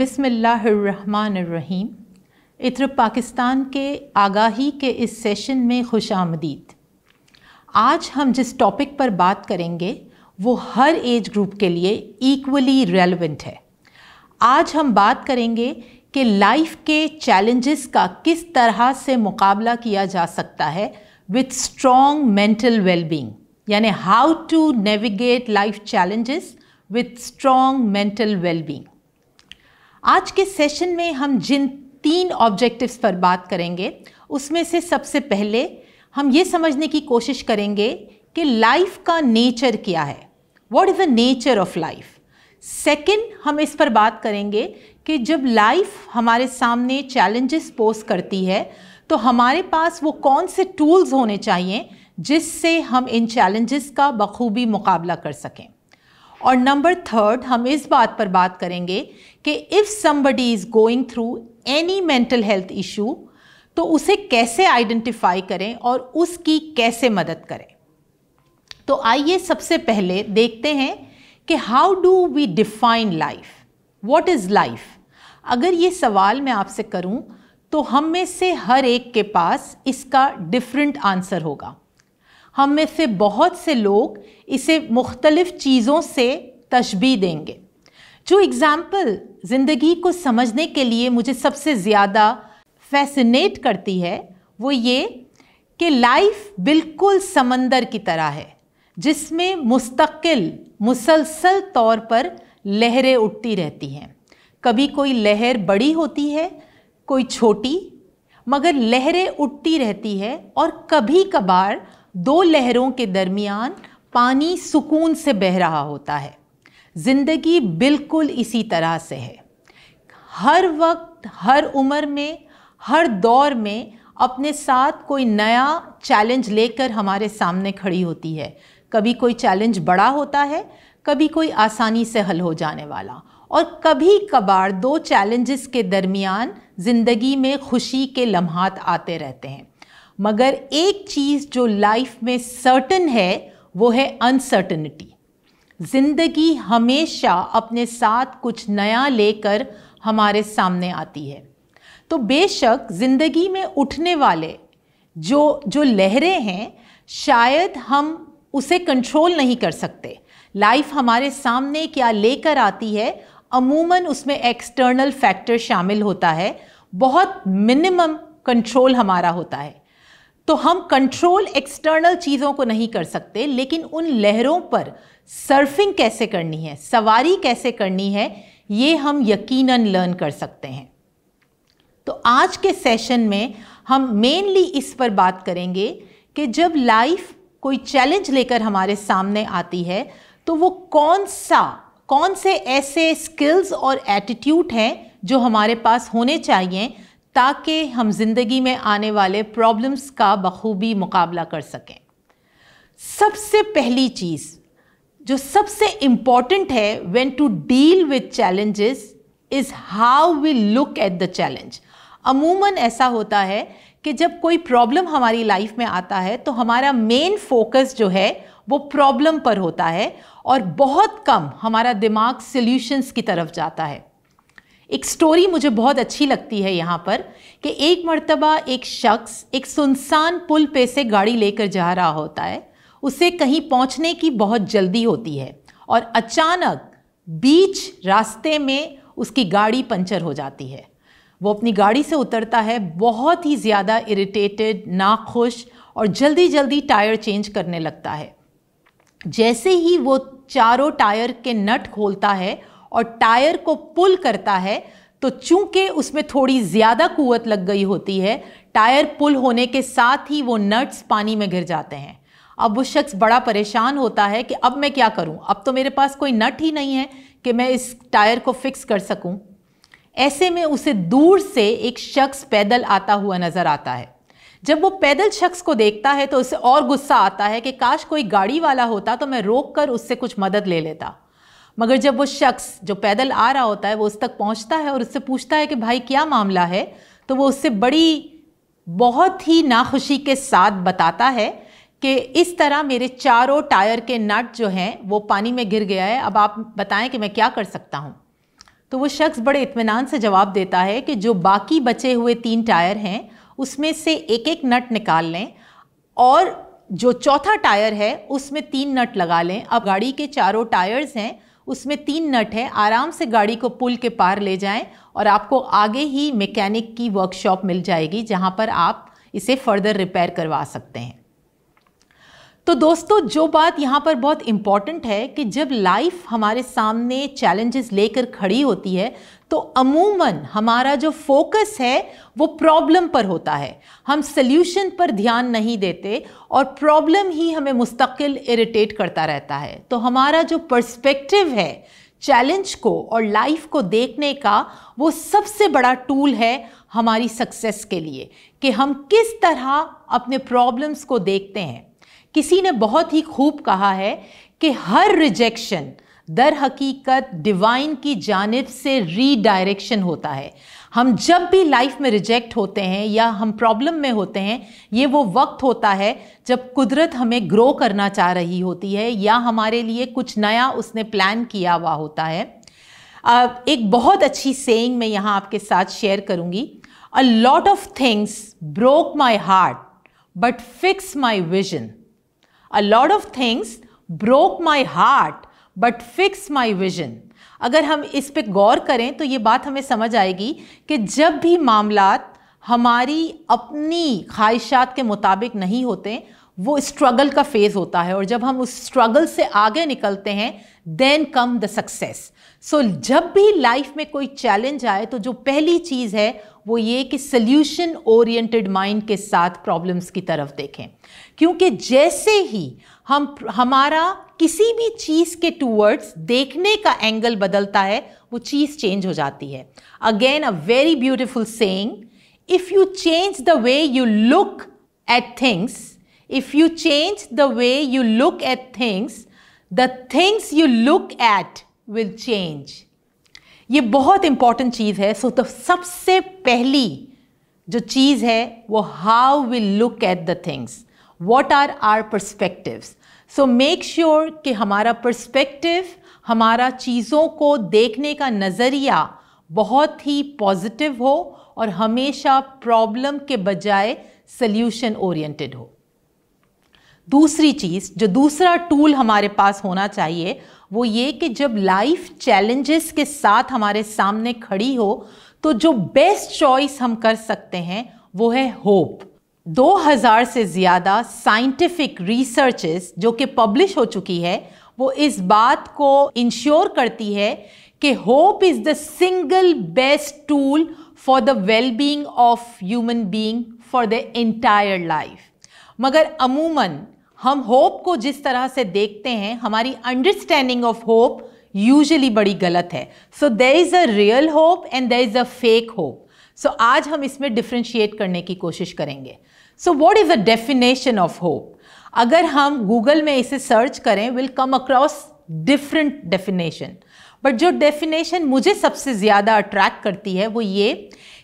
बिसमीम इत्र पाकिस्तान के आगाही के इस सेशन में खुश आमदीद आज हम जिस टॉपिक पर बात करेंगे वो हर एज ग्रुप के लिए इक्वली रेलिवेंट है आज हम बात करेंगे कि लाइफ के चैलेंजेस का किस तरह से मुकाबला किया जा सकता है विथ स्ट्रॉन्ग मेंटल वेलबींग यानी how to navigate life challenges with strong mental wellbeing आज के सेशन में हम जिन तीन ऑब्जेक्टिव्स पर बात करेंगे उसमें से सबसे पहले हम ये समझने की कोशिश करेंगे कि लाइफ का नेचर क्या है what is the nature of life second हम इस पर बात करेंगे कि जब लाइफ हमारे सामने चैलेंजेस पोस्ट करती है तो हमारे पास वो कौन से टूल्स होने चाहिए जिससे हम इन चैलेंजेस का बखूबी मुकाबला कर सकें और नंबर थर्ड हम इस बात पर बात करेंगे कि if somebody is going through any mental health issue तो उसे कैसे आइडेंटिफाई करें और उसकी कैसे मदद करें तो आइए सबसे पहले देखते हैं कि how do we define life what is life अगर ये सवाल मैं आपसे करूं तो हम में से हर एक के पास इसका डिफरेंट आंसर होगा हम में से बहुत से लोग इसे मुख्तलिफ़ चीज़ों से तशबी देंगे जो एग्ज़ाम्पल ज़िंदगी को समझने के लिए मुझे सबसे ज़्यादा फैसिनेट करती है वो ये कि लाइफ बिल्कुल समंदर की तरह है जिसमें मुस्तकिल मुसलसल तौर पर लहरें उठती रहती हैं कभी कोई लहर बड़ी होती है कोई छोटी मगर लहरें उठती रहती है और कभी कभार दो लहरों के दरमियान पानी सुकून से बह रहा होता है ज़िंदगी बिल्कुल इसी तरह से है हर वक्त हर उम्र में हर दौर में अपने साथ कोई नया चैलेंज लेकर हमारे सामने खड़ी होती है कभी कोई चैलेंज बड़ा होता है कभी कोई आसानी से हल हो जाने वाला और कभी कभार दो चैलेंजेस के दरमियान ज़िंदगी में खुशी के लम्हात आते रहते हैं मगर एक चीज़ जो लाइफ में सर्टन है वो है अनसर्टनिटी ज़िंदगी हमेशा अपने साथ कुछ नया लेकर हमारे सामने आती है तो बेशक ज़िंदगी में उठने वाले जो जो लहरें हैं शायद हम उसे कंट्रोल नहीं कर सकते लाइफ हमारे सामने क्या लेकर आती है अमूमन उसमें एक्सटर्नल फैक्टर शामिल होता है बहुत मिनिमम कंट्रोल हमारा होता है तो हम कंट्रोल एक्सटर्नल चीज़ों को नहीं कर सकते लेकिन उन लहरों पर सर्फिंग कैसे करनी है सवारी कैसे करनी है ये हम यकीनन लर्न कर सकते हैं तो आज के सेशन में हम मेनली इस पर बात करेंगे कि जब लाइफ कोई चैलेंज लेकर हमारे सामने आती है तो वो कौन सा कौन से ऐसे स्किल्स और एटीट्यूड हैं जो हमारे पास होने चाहिए ताकि हम ज़िंदगी में आने वाले प्रॉब्लम्स का बखूबी मुकाबला कर सकें सबसे पहली चीज़ जो सबसे इम्पॉर्टेंट है when to deal with challenges is how we look at the challenge अमूमन ऐसा होता है कि जब कोई प्रॉब्लम हमारी लाइफ में आता है तो हमारा मेन फोकस जो है वो प्रॉब्लम पर होता है और बहुत कम हमारा दिमाग सॉल्यूशंस की तरफ जाता है एक स्टोरी मुझे बहुत अच्छी लगती है यहाँ पर कि एक मर्तबा एक शख्स एक सुनसान पुल पे से गाड़ी लेकर जा रहा होता है उसे कहीं पहुँचने की बहुत जल्दी होती है और अचानक बीच रास्ते में उसकी गाड़ी पंचर हो जाती है वो अपनी गाड़ी से उतरता है बहुत ही ज़्यादा इरिटेटेड नाखुश और जल्दी जल्दी टायर चेंज करने लगता है जैसे ही वो चारों टायर के नट खोलता है और टायर को पुल करता है तो चूंकि उसमें थोड़ी ज़्यादा कुवत लग गई होती है टायर पुल होने के साथ ही वो नट्स पानी में गिर जाते हैं अब वो शख्स बड़ा परेशान होता है कि अब मैं क्या करूं अब तो मेरे पास कोई नट ही नहीं है कि मैं इस टायर को फिक्स कर सकूं ऐसे में उसे दूर से एक शख्स पैदल आता हुआ नज़र आता है जब वो पैदल शख्स को देखता है तो उसे और गुस्सा आता है कि काश कोई गाड़ी वाला होता तो मैं रोक कर उससे कुछ मदद ले लेता मगर जब वो शख्स जो पैदल आ रहा होता है वो उस तक पहुंचता है और उससे पूछता है कि भाई क्या मामला है तो वो उससे बड़ी बहुत ही नाखुशी के साथ बताता है कि इस तरह मेरे चारों टायर के नट जो हैं वो पानी में गिर गया है अब आप बताएं कि मैं क्या कर सकता हूँ तो वो शख्स बड़े इत्मीनान से जवाब देता है कि जो बाकी बचे हुए तीन टायर हैं उसमें से एक एक नट निकाल लें और जो चौथा टायर है उसमें तीन नट लगा लें अब गाड़ी के चारों टायर्स हैं उसमें तीन नट है आराम से गाड़ी को पुल के पार ले जाएं और आपको आगे ही मैकेनिक की वर्कशॉप मिल जाएगी जहां पर आप इसे फर्दर रिपेयर करवा सकते हैं तो दोस्तों जो बात यहाँ पर बहुत इम्पॉर्टेंट है कि जब लाइफ हमारे सामने चैलेंजेस लेकर खड़ी होती है तो अमूमन हमारा जो फोकस है वो प्रॉब्लम पर होता है हम सल्यूशन पर ध्यान नहीं देते और प्रॉब्लम ही हमें मुस्तकिल इरिटेट करता रहता है तो हमारा जो पर्सपेक्टिव है चैलेंज को और लाइफ को देखने का वो सबसे बड़ा टूल है हमारी सक्सेस के लिए कि हम किस तरह अपने प्रॉब्लम्स को देखते हैं किसी ने बहुत ही खूब कहा है कि हर रिजेक्शन दर हकीकत डिवाइन की जानब से रीडायरेक्शन होता है हम जब भी लाइफ में रिजेक्ट होते हैं या हम प्रॉब्लम में होते हैं ये वो वक्त होता है जब कुदरत हमें ग्रो करना चाह रही होती है या हमारे लिए कुछ नया उसने प्लान किया हुआ होता है एक बहुत अच्छी सेइंग मैं यहाँ आपके साथ शेयर करूँगी a lot of things broke my heart but fix my vision a lot of things broke my heart but fix my vision अगर हम इस पर गौर करें तो ये बात हमें समझ आएगी कि जब भी मामला हमारी अपनी ख्वाहिशात के मुताबिक नहीं होते वो स्ट्रगल का फेज़ होता है और जब हम उस स्ट्रगल से आगे निकलते हैं then come the success so जब भी लाइफ में कोई चैलेंज आए तो जो पहली चीज़ है वो ये कि सल्यूशन ओरिएंटेड माइंड के साथ प्रॉब्लम्स की तरफ देखें क्योंकि जैसे ही हम हमारा किसी भी चीज़ के टूवर्ड्स देखने का एंगल बदलता है वो चीज़ चेंज हो जाती है again a very beautiful saying if you change the way you look at things if you change the way you look at things, the things you look at will change. ये बहुत important चीज़ है सो तो सबसे पहली जो चीज़ है वो how we look at the things what are are perspective so make sure कि हमारा परस्पेक्टिव हमारा चीज़ों को देखने का नज़रिया बहुत ही पॉजिटिव हो और हमेशा प्रॉब्लम के बजाय सल्यूशन ओरिएंटेड हो दूसरी चीज़ जो दूसरा टूल हमारे पास होना चाहिए वो ये कि जब लाइफ चैलेंजेस के साथ हमारे सामने खड़ी हो तो जो बेस्ट चॉइस हम कर सकते हैं वो है होप 2000 से ज़्यादा साइंटिफिक रिसर्चेस जो कि पब्लिश हो चुकी है वो इस बात को इंश्योर करती है कि hope is the single best tool for the wellbeing of human being for the entire life मगर अमूमन हम होप को जिस तरह से देखते हैं हमारी अंडरस्टैंडिंग ऑफ होप यूजली बड़ी गलत है so there is a real hope and there is a fake hope so आज हम इसमें डिफ्रेंशिएट करने की कोशिश करेंगे so what is a definition of hope अगर हम गूगल में इसे सर्च करें will come across different definition but जो डेफिनेशन मुझे सबसे ज़्यादा अट्रैक्ट करती है वो ये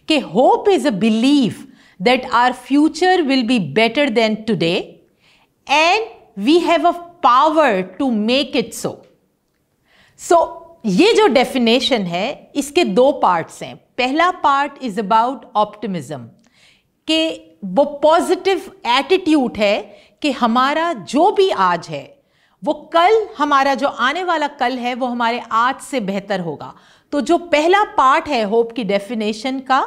कि hope is a believe that our future will be better than today and we have a power to make it so. So, ये जो डेफिनेशन है इसके दो पार्ट्स हैं पहला पार्ट इज़ अबाउट ऑप्टिमिज्म के वो पॉजिटिव एटीट्यूड है कि हमारा जो भी आज है वो कल हमारा जो आने वाला कल है वो हमारे आज से बेहतर होगा तो जो पहला पार्ट है होप की डेफिनेशन का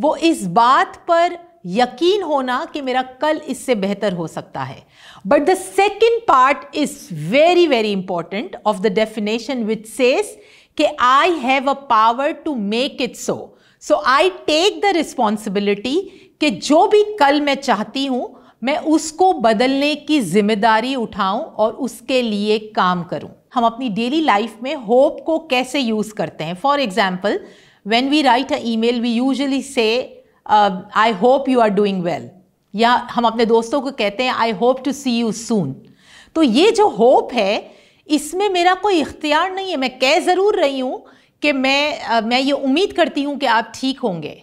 वो इस बात पर यकीन होना कि मेरा कल इससे बेहतर हो सकता है but the second part is very very important of the definition which says कि I have a power to make it so so I take the responsibility कि जो भी कल मैं चाहती हूं मैं उसको बदलने की जिम्मेदारी उठाऊं और उसके लिए काम करूं हम अपनी डेली लाइफ में होप को कैसे यूज़ करते हैं for example when we write a e mail we usually say I hope you are doing well या हम अपने दोस्तों को कहते हैं I hope to see you soon तो ये जो होप है इसमें मेरा कोई इख्तियार नहीं है मैं कह ज़रूर रही हूँ कि मैं आ, uh, मैं ये उम्मीद करती हूँ कि आप ठीक होंगे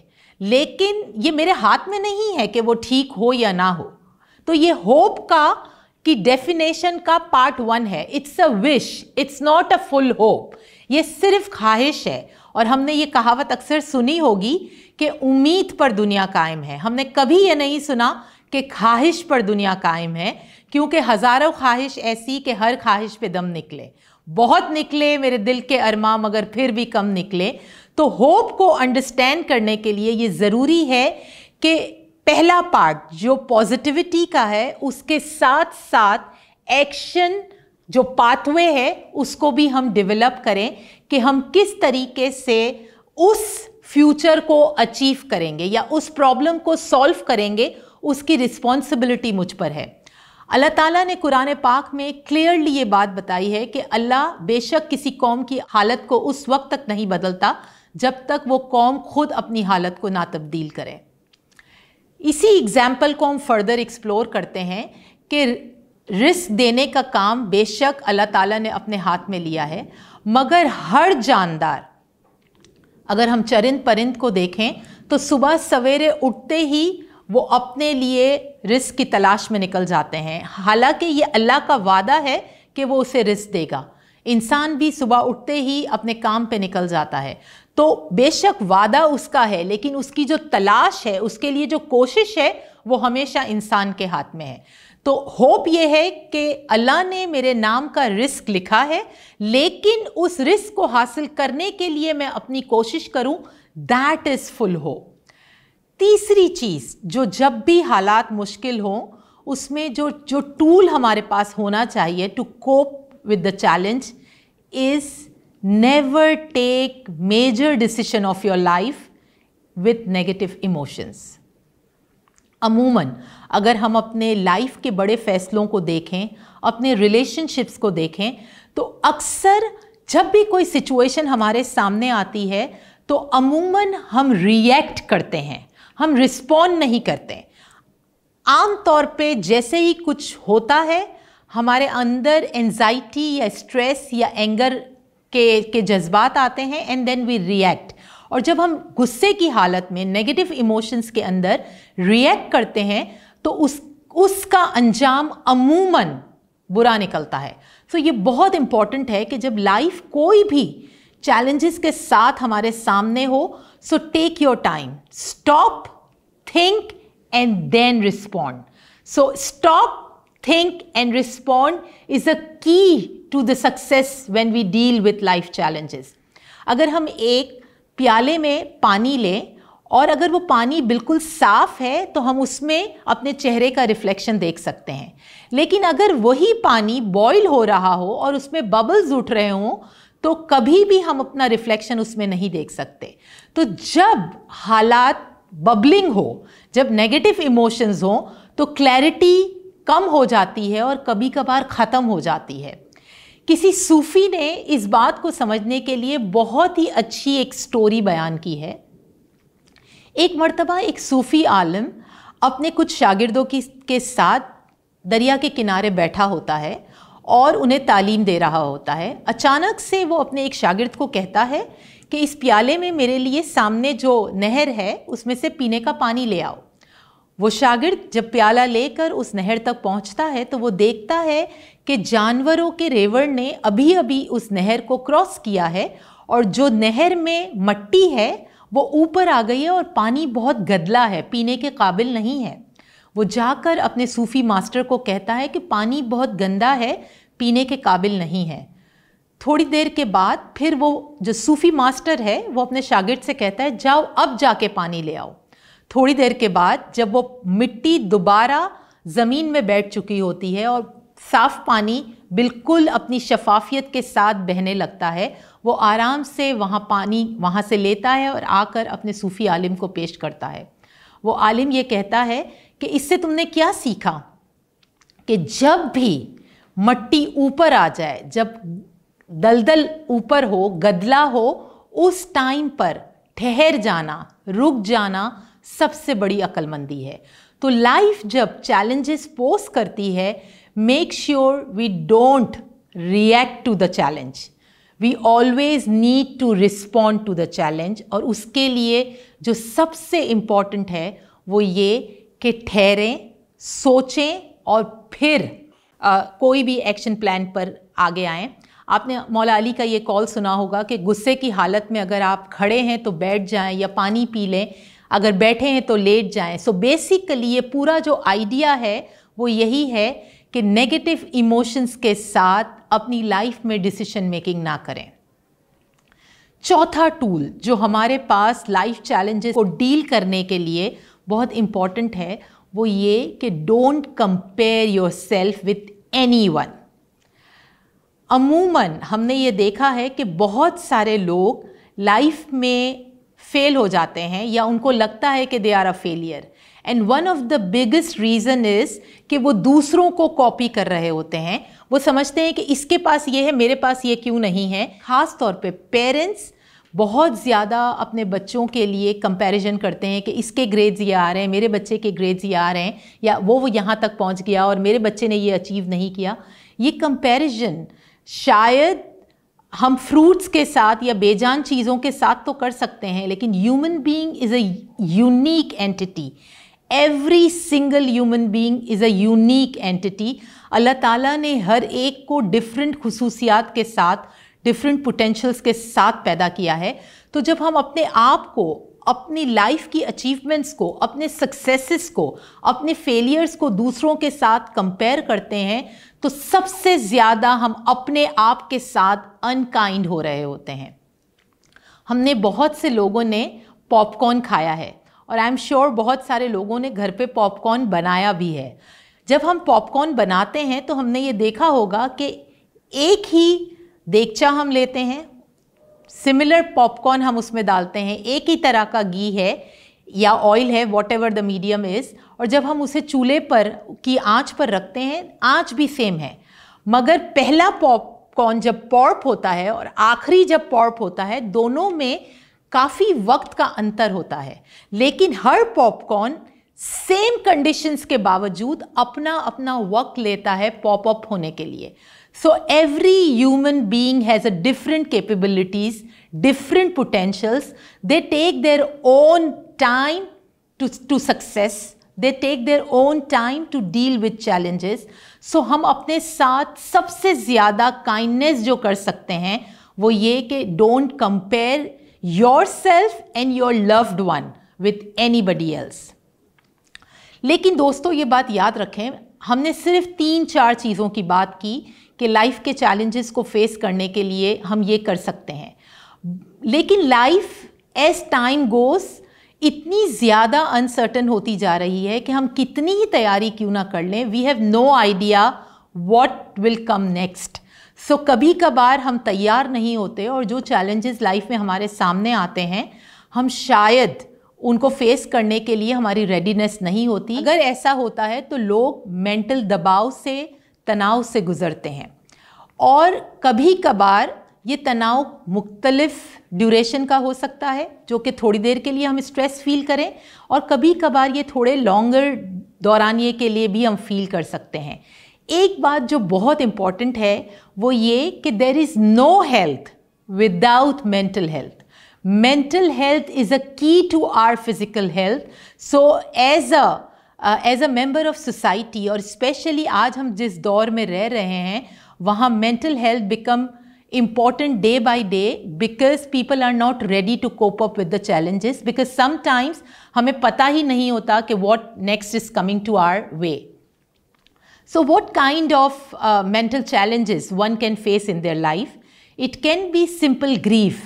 लेकिन ये मेरे हाथ में नहीं है कि वो ठीक हो या ना हो तो ये होप का की डेफिनेशन का पार्ट वन है it's a wish it's not a full hope ये सिर्फ ख्वाहिश है और हमने ये कहावत अक्सर सुनी होगी कि उम्मीद पर दुनिया कायम है हमने कभी ये नहीं सुना कि ख्वाहिश पर दुनिया कायम है क्योंकि हज़ारों ख्वाहिश ऐसी कि हर ख्वाहिश पे दम निकले बहुत निकले मेरे दिल के अरमा मगर फिर भी कम निकले तो होप को अंडरस्टैंड करने के लिए ये ज़रूरी है कि पहला पार्ट जो पॉजिटिविटी का है उसके साथ साथ एक्शन जो पाथवे है उसको भी हम डेवलप करें कि हम किस तरीके से उस फ्यूचर को अचीव करेंगे या उस प्रॉब्लम को सॉल्व करेंगे उसकी रिस्पॉन्सिबिलिटी मुझ पर है अल्लाह ताला ने कुरान पाक में क्लियरली ये बात बताई है कि अल्लाह बेशक किसी कौम की हालत को उस वक्त तक नहीं बदलता जब तक वो कौम खुद अपनी हालत को ना तब्दील करे इसी एग्ज़ाम्पल को हम फर्दर एक्सप्लोर करते हैं कि रिस्क देने का काम बेशक अल्लाह ताला ने अपने हाथ में लिया है मगर हर जानदार अगर हम चरिंद परिंद को देखें तो सुबह सवेरे उठते ही वो अपने लिए रिस्क की तलाश में निकल जाते हैं हालांकि ये अल्लाह का वादा है कि वो उसे रिस्क देगा इंसान भी सुबह उठते ही अपने काम पे निकल जाता है तो बेशक वादा उसका है लेकिन उसकी जो तलाश है उसके लिए जो कोशिश है वो हमेशा इंसान के हाथ में है तो होप ये है कि अल्लाह ने मेरे नाम का रिस्क लिखा है लेकिन उस रिस्क को हासिल करने के लिए मैं अपनी कोशिश करूं दैट इज़ फुल हो तीसरी चीज़ जो जब भी हालात मुश्किल हों उसमें जो जो टूल हमारे पास होना चाहिए to cope with the challenge is never take major decision of your life with negative emotions अमूमन अगर हम अपने लाइफ के बड़े फैसलों को देखें अपने रिलेशनशिप्स को देखें तो अक्सर जब भी कोई सिचुएशन हमारे सामने आती है तो अमूमन हम रिएक्ट करते हैं हम रिस्पॉन्ड नहीं करते आम तौर पे जैसे ही कुछ होता है हमारे अंदर एनजाइटी या स्ट्रेस या एंगर के के जज्बात आते हैं एंड देन वी रिएक्ट और जब हम गुस्से की हालत में नेगेटिव इमोशंस के अंदर रिएक्ट करते हैं तो उस उसका अंजाम अमूमन बुरा निकलता है सो so, ये बहुत इंपॉर्टेंट है कि जब लाइफ कोई भी चैलेंजेस के साथ हमारे सामने हो so take your time stop think and then respond so stop think and respond is a key to the success when we deal with life challenges अगर हम एक प्याले में पानी लें और अगर वो पानी बिल्कुल साफ़ है तो हम उसमें अपने चेहरे का रिफ्लेक्शन देख सकते हैं लेकिन अगर वही पानी बॉईल हो रहा हो और उसमें बबल्स उठ रहे हों तो कभी भी हम अपना रिफ्लेक्शन उसमें नहीं देख सकते तो जब हालात बबलिंग हो जब नेगेटिव इमोशंस हो तो क्लैरिटी कम हो जाती है और कभी कभार ख़त्म हो जाती है किसी सूफ़ी ने इस बात को समझने के लिए बहुत ही अच्छी एक स्टोरी बयान की है एक मरतबा एक सूफ़ी आलम अपने कुछ शागिर्दों की के साथ दरिया के किनारे बैठा होता है और उन्हें तालीम दे रहा होता है अचानक से वो अपने एक शागिर्द को कहता है कि इस प्याले में मेरे लिए सामने जो नहर है उसमें से पीने का पानी ले आओ वो शागिर्द जब प्याला लेकर उस नहर तक पहुंचता है तो वो देखता है कि जानवरों के रेवड़ ने अभी अभी उस नहर को क्रॉस किया है और जो नहर में मट्टी है वो ऊपर आ गई है और पानी बहुत गदला है पीने के काबिल नहीं है वो जाकर अपने सूफ़ी मास्टर को कहता है कि पानी बहुत गंदा है पीने के काबिल नहीं है थोड़ी देर के बाद फिर वो जो सूफ़ी मास्टर है वो अपने शागिर्द से कहता है जाओ अब जाके पानी ले आओ थोड़ी देर के बाद जब वो मिट्टी दोबारा ज़मीन में बैठ चुकी होती है और साफ़ पानी बिल्कुल अपनी शफाफियत के साथ बहने लगता है वो आराम से वहाँ पानी वहाँ से लेता है और आकर अपने सूफ़ी आलिम को पेश करता है वो आलिम ये कहता है कि इससे तुमने क्या सीखा कि जब भी मट्टी ऊपर आ जाए जब दलदल ऊपर हो गदला हो उस टाइम पर ठहर जाना रुक जाना सबसे बड़ी अकलमंदी है तो लाइफ जब चैलेंजेस पोस्ट करती है make sure we don't react to the challenge we always need to respond to the challenge और उसके लिए जो सबसे इम्पॉर्टेंट है वो ये कि ठहरें सोचें और फिर आ, कोई भी एक्शन प्लान पर आगे आएँ आपने मौला अली का ये कॉल सुना होगा कि गुस्से की हालत में अगर आप खड़े हैं तो बैठ जाएं या पानी पी लें अगर बैठे हैं तो लेट जाएं सो बेसिकली ये पूरा जो आइडिया है वो यही है कि नेगेटिव इमोशंस के साथ अपनी लाइफ में डिसीशन मेकिंग ना करें चौथा टूल जो हमारे पास लाइफ चैलेंजेस को डील करने के लिए बहुत इम्पॉर्टेंट है वो ये कि don't compare yourself with anyone अमूमन हमने ये देखा है कि बहुत सारे लोग लाइफ में फेल हो जाते हैं या उनको लगता है कि they are a failure and one of the biggest reason is कि वो दूसरों को कॉपी कर रहे होते हैं वो समझते हैं कि इसके पास ये है मेरे पास ये क्यों नहीं है ख़ास तौर पे पेरेंट्स बहुत ज़्यादा अपने बच्चों के लिए कंपैरिजन करते हैं कि इसके ग्रेड्स ये आ रहे हैं मेरे बच्चे के ग्रेड्स ये आ रहे हैं या वो वो यहाँ तक पहुँच गया और मेरे बच्चे ने ये अचीव नहीं किया ये कंपैरिजन शायद हम फ्रूट्स के साथ या बेजान चीज़ों के साथ तो कर सकते हैं लेकिन human being is a unique entity every single human being is a unique entity Allah ताला ने हर एक को डिफरेंट खसूसियात के साथ डिफरेंट पोटेंशल्स के साथ पैदा किया है तो जब हम अपने आप को अपनी लाइफ की अचीवमेंट्स को अपने सक्सेसेस को अपने फेलियर्स को दूसरों के साथ कंपेयर करते हैं तो सबसे ज़्यादा हम अपने आप के साथ अनकाइंड हो रहे होते हैं हमने बहुत से लोगों ने पॉपकॉर्न खाया है और आई एम श्योर बहुत सारे लोगों ने घर पे पॉपकॉर्न बनाया भी है जब हम पॉपकॉर्न बनाते हैं तो हमने ये देखा होगा कि एक ही देगचा हम लेते हैं सिमिलर पॉपकॉर्न हम उसमें डालते हैं एक ही तरह का घी है या ऑयल है whatever the medium is और जब हम उसे चूल्हे पर की आंच पर रखते हैं आंच भी सेम है मगर पहला पॉपकॉर्न जब पॉर्प होता है और आखिरी जब पॉर्प होता है दोनों में काफ़ी वक्त का अंतर होता है लेकिन हर पॉपकॉर्न सेम कंडीशंस के बावजूद अपना अपना वक्त लेता है पॉप अप होने के लिए so every human being has a different capabilities different potentials they take their own time to to success they take their own time to deal with challenges so हम अपने साथ सबसे ज़्यादा काइंडनेस जो कर सकते हैं वो ये कि don't compare yourself and your loved one with anybody else लेकिन दोस्तों ये बात याद रखें हमने सिर्फ तीन चार चीज़ों की बात की कि लाइफ के चैलेंजेस को फेस करने के लिए हम ये कर सकते हैं लेकिन लाइफ एज टाइम गोस इतनी ज़्यादा अनसर्टन होती जा रही है कि हम कितनी ही तैयारी क्यों ना कर लें we have no idea what will come next so so, कभी कभार हम तैयार नहीं होते और जो चैलेंजेस लाइफ में हमारे सामने आते हैं हम शायद उनको फेस करने के लिए हमारी रेडीनेस नहीं होती अगर ऐसा होता है तो लोग मेंटल दबाव से तनाव से गुज़रते हैं और कभी कभार ये तनाव मुख्तलफ ड्यूरेशन का हो सकता है जो कि थोड़ी देर के लिए हम स्ट्रेस फील करें और कभी कभार ये थोड़े लॉन्गर दौरानिए के लिए भी हम फील कर सकते हैं एक बात जो बहुत इंपॉर्टेंट है वो ये कि there is no health without mental health mental health is a key to our physical health so as a as a member of society और स्पेशली आज हम जिस दौर में रह रहे हैं वहाँ mental health become important day by day because people are not ready to cope up with the challenges because sometimes हमें पता ही नहीं होता कि what next is coming to are we So what kind of uh, mental challenges one can face in their life? It can be simple grief.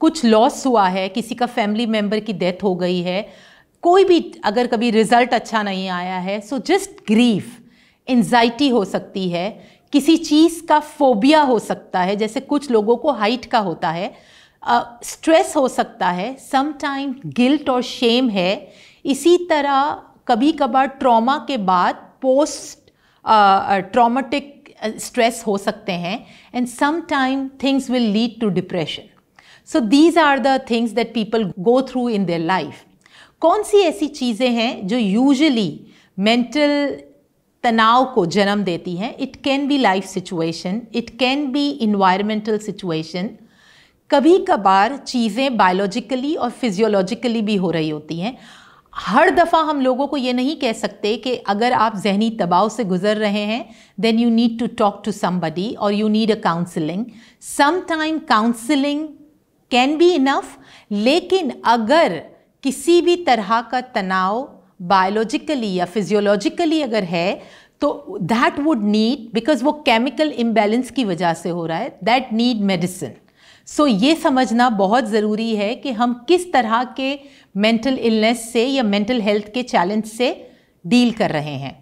कुछ loss हुआ है किसी का फैमिली मेम्बर की डेथ हो गई है कोई भी अगर कभी रिजल्ट अच्छा नहीं आया है सो जस्ट ग्रीफ एन्जाइटी हो सकती है किसी चीज़ का फोबिया हो सकता है जैसे कुछ लोगों को हाइट का होता है स्ट्रेस uh, हो सकता है समटाइम गिल्ट और शेम है इसी तरह कभी कभार ट्रॉमा के बाद पोस्ट ट्रामेटिक स्ट्रेस हो सकते हैं and some time things will lead to depression so these are the things that people go through in their life कौन सी ऐसी चीज़ें हैं जो यूजली मेंटल तनाव को जन्म देती हैं it can be life situation it can be environmental situation कभी कभार चीज़ें बायोलॉजिकली और फिजियोलॉजिकली भी हो रही होती हैं हर दफ़ा हम लोगों को ये नहीं कह सकते कि अगर आप जहनी दबाव से गुज़र रहे हैं then you need to talk to somebody और you need a counselling sometime counselling can be enough लेकिन अगर किसी भी तरह का तनाव बायोलॉजिकली या फिजियोलॉजिकली अगर है तो दैट वुड नीड बिकॉज वो केमिकल इम्बेलेंस की वजह से हो रहा है दैट नीड मेडिसिन सो ये समझना बहुत ज़रूरी है कि हम किस तरह के मेंटल इलनेस से या मेंटल हेल्थ के चैलेंज से डील कर रहे हैं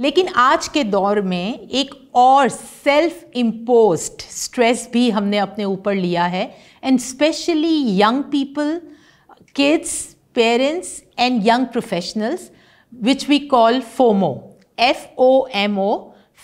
लेकिन आज के दौर में एक और सेल्फ इम्पोज स्ट्रेस भी हमने अपने ऊपर लिया है and specially young people kids parents and young professionals which we call FOMO F O M O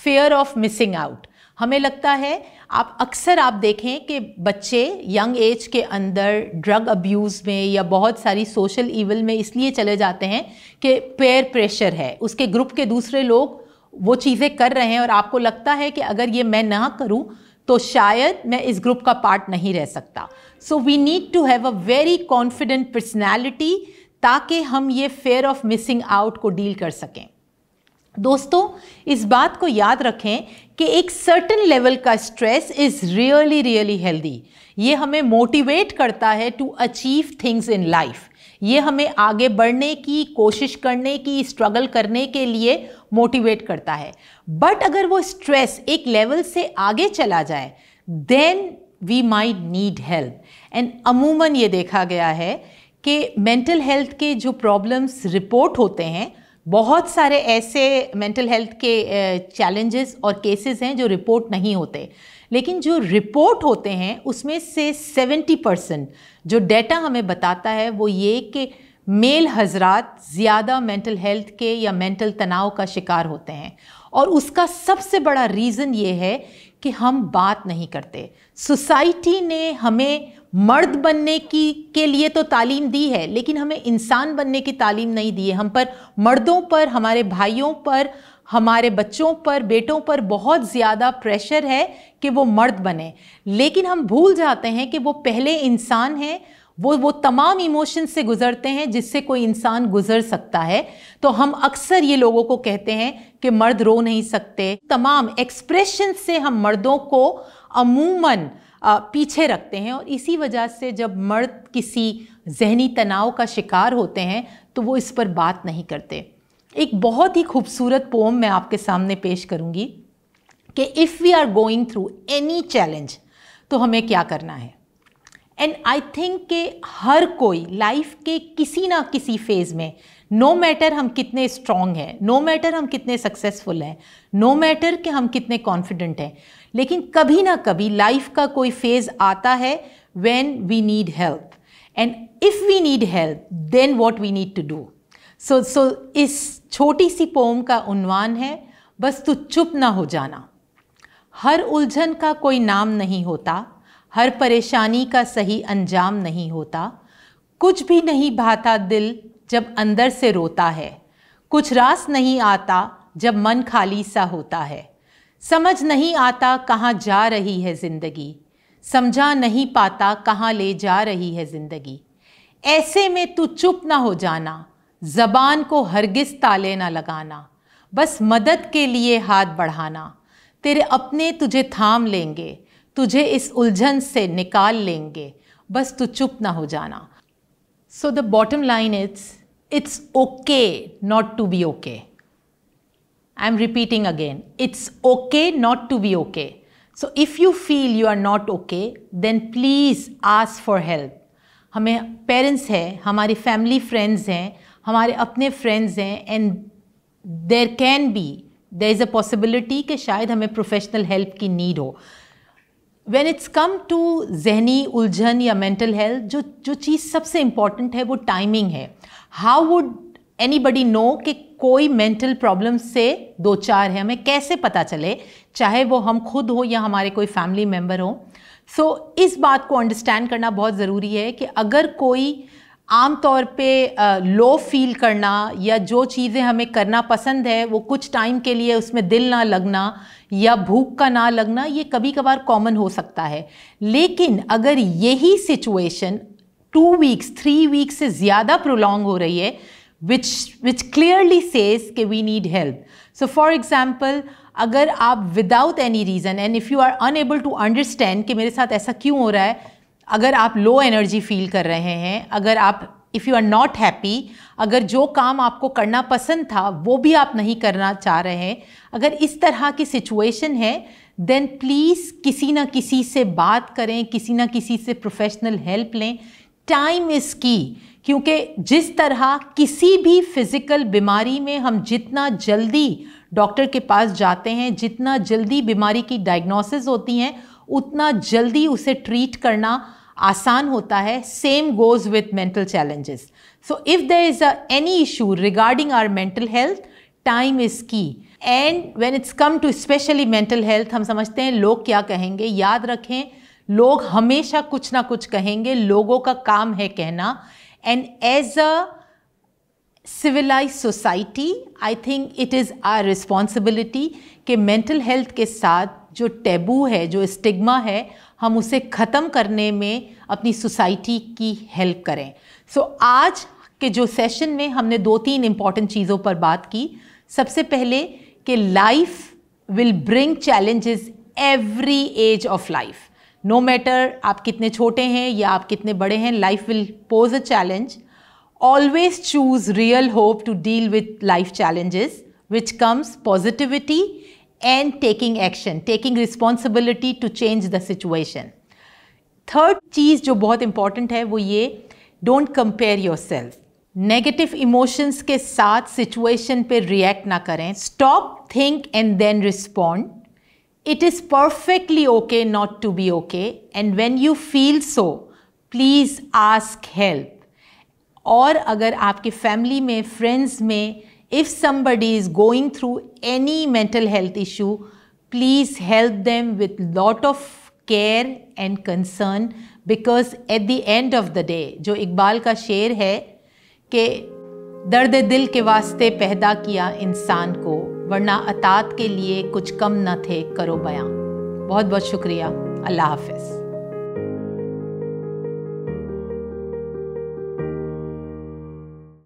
fear of missing out हमें लगता है आप अक्सर आप देखें कि बच्चे यंग एज के अंदर ड्रग अब्यूज़ में या बहुत सारी सोशल इवल में इसलिए चले जाते हैं कि पेयर प्रेशर है उसके ग्रुप के दूसरे लोग वो चीज़ें कर रहे हैं और आपको लगता है कि अगर ये मैं ना करूं तो शायद मैं इस ग्रुप का पार्ट नहीं रह सकता so we need to have a very confident personality ताकि हम ये फेयर ऑफ मिसिंग आउट को डील कर सकें दोस्तों इस बात को याद रखें कि एक सर्टन लेवल का stress is really really healthy ये हमें मोटिवेट करता है to achieve things in life ये हमें आगे बढ़ने की कोशिश करने की स्ट्रगल करने के लिए मोटिवेट करता है बट अगर वो स्ट्रेस एक लेवल से आगे चला जाए then we might need help and अमूमन ये देखा गया है कि मेंटल हेल्थ के जो प्रॉब्लम्स रिपोर्ट होते हैं बहुत सारे ऐसे मेंटल हेल्थ के चैलेंजेस और केसेस हैं जो रिपोर्ट नहीं होते लेकिन जो रिपोर्ट होते हैं उसमें से 70 परसेंट जो डेटा हमें बताता है वो ये कि मेल हजरात ज़्यादा मेंटल हेल्थ के या मेंटल तनाव का शिकार होते हैं और उसका सबसे बड़ा रीज़न ये है कि हम बात नहीं करते सोसाइटी ने हमें मर्द बनने की के लिए तो तालीम दी है लेकिन हमें इंसान बनने की तालीम नहीं दी है हम पर मर्दों पर हमारे भाइयों पर हमारे बच्चों पर बेटों पर बहुत ज़्यादा प्रेशर है कि वो मर्द बने लेकिन हम भूल जाते हैं कि वो पहले इंसान हैं वो वो तमाम इमोशन से गुज़रते हैं जिससे कोई इंसान गुज़र सकता है तो हम अक्सर ये लोगों को कहते हैं कि मर्द रो नहीं सकते तमाम एक्सप्रेशन से हम मर्दों को अमूमन पीछे रखते हैं और इसी वजह से जब मर्द किसी जहनी तनाव का शिकार होते हैं तो वो इस पर बात नहीं करते एक बहुत ही खूबसूरत पोम मैं आपके सामने पेश करूँगी कि if we are going through any challenge तो हमें क्या करना है एंड आई थिंक के हर कोई लाइफ के किसी ना किसी फेज़ में नो no मैटर हम कितने स्ट्रांग हैं नो मैटर हम कितने सक्सेसफुल हैं नो मैटर कि हम कितने कॉन्फिडेंट हैं लेकिन कभी ना कभी लाइफ का कोई फेज़ आता है when we need help and if we need help then what we need to do so so इस छोटी सी पोम का उन्वान है बस तू चुप ना हो जाना हर उलझन का कोई नाम नहीं होता हर परेशानी का सही अंजाम नहीं होता कुछ भी नहीं भाता दिल जब अंदर से रोता है कुछ रास नहीं आता जब मन खाली सा होता है समझ नहीं आता कहाँ जा रही है ज़िंदगी समझा नहीं पाता कहाँ ले जा रही है ज़िंदगी ऐसे में तू चुप ना हो जाना ज़बान को हरगिज ताले ना लगाना बस मदद के लिए हाथ बढ़ाना तेरे अपने तुझे थाम लेंगे तुझे इस उलझन से निकाल लेंगे बस तू चुप ना हो जाना so the bottom line is It's okay not to be okay. I'm repeating again. It's okay not to be okay. So if you feel you are not okay, then please ask for help. हमें parents हैं हमारी family friends हैं हमारे अपने friends हैं and there can be there is a possibility कि शायद हमें प्रोफेशनल हेल्प की नीड हो वेन इट्स कम टू जहनी उलझन या मेंटल हेल्थ जो जो चीज़ सबसे इम्पॉर्टेंट है वो टाइमिंग है हाउ वुड बडी नो कि कोई मेंटल प्रॉब्लम से दो चार है हमें कैसे पता चले चाहे वो हम खुद हो या हमारे कोई फैमिली मेम्बर हो सो so, इस बात को अंडरस्टैंड करना बहुत ज़रूरी है कि अगर कोई आम तौर पे लो फील करना या जो चीज़ें हमें करना पसंद है वो कुछ टाइम के लिए उसमें दिल ना लगना या भूख का ना लगना ये कभी कभार कॉमन हो सकता है लेकिन अगर यही situation two weeks three weeks से ज़्यादा प्रोलॉन्ग हो रही है विच विच क्लियरली सेज के we need help so for example अगर आप without any reason and if you are unable to understand कि मेरे साथ ऐसा क्यों हो रहा है अगर आप लो एनर्जी फील कर रहे हैं अगर आप if you are not happy अगर जो काम आपको करना पसंद था वो भी आप नहीं करना चाह रहे हैं अगर इस तरह की सिचुएशन है देन प्लीज़ किसी न किसी से बात करें किसी ना किसी से प्रोफेशनल हेल्प लें टाइम इज़ की क्योंकि जिस तरह किसी भी फिज़िकल बीमारी में हम जितना जल्दी डॉक्टर के पास जाते हैं जितना जल्दी बीमारी की डायग्नोसिस होती हैं उतना जल्दी उसे ट्रीट करना आसान होता है same goes with mental challenges so if there is a any issue regarding our mental health time is key and when it's come to specially mental health हम समझते हैं लोग क्या कहेंगे याद रखें लोग हमेशा कुछ ना कुछ कहेंगे लोगों का काम है कहना and as a civilize society I think it is our responsibility कि मेंटल हेल्थ के साथ जो टैबू है जो स्टिग्मा है हम उसे ख़त्म करने में अपनी सोसाइटी की हेल्प करें सो so, आज के जो सेशन में हमने दो तीन इम्पॉर्टेंट चीज़ों पर बात की सबसे पहले कि life will bring challenges every age of life no matter आप कितने छोटे हैं या आप कितने बड़े हैं life will pose a challenge always choose real hope to deal with life challenges which comes positivity and taking action taking responsibility to change the situation third चीज़ जो बहुत इंपॉर्टेंट है वो ये don't compare yourself negative emotions के साथ situation पर react ना करें stop think and then respond It is perfectly okay not to be okay and when you feel so, please ask help. Or agar आपके family में friends में if somebody is going through any mental health issue, please help them with lot of care and concern because at the end of the day, जो इकबाल का शेर ke कि दर्द दिल के वास्ते पैदा किया इंसान को वरना अतात के लिए कुछ कम न थे करो बयां बहुत बहुत शुक्रिया अल्लाह हाफिज़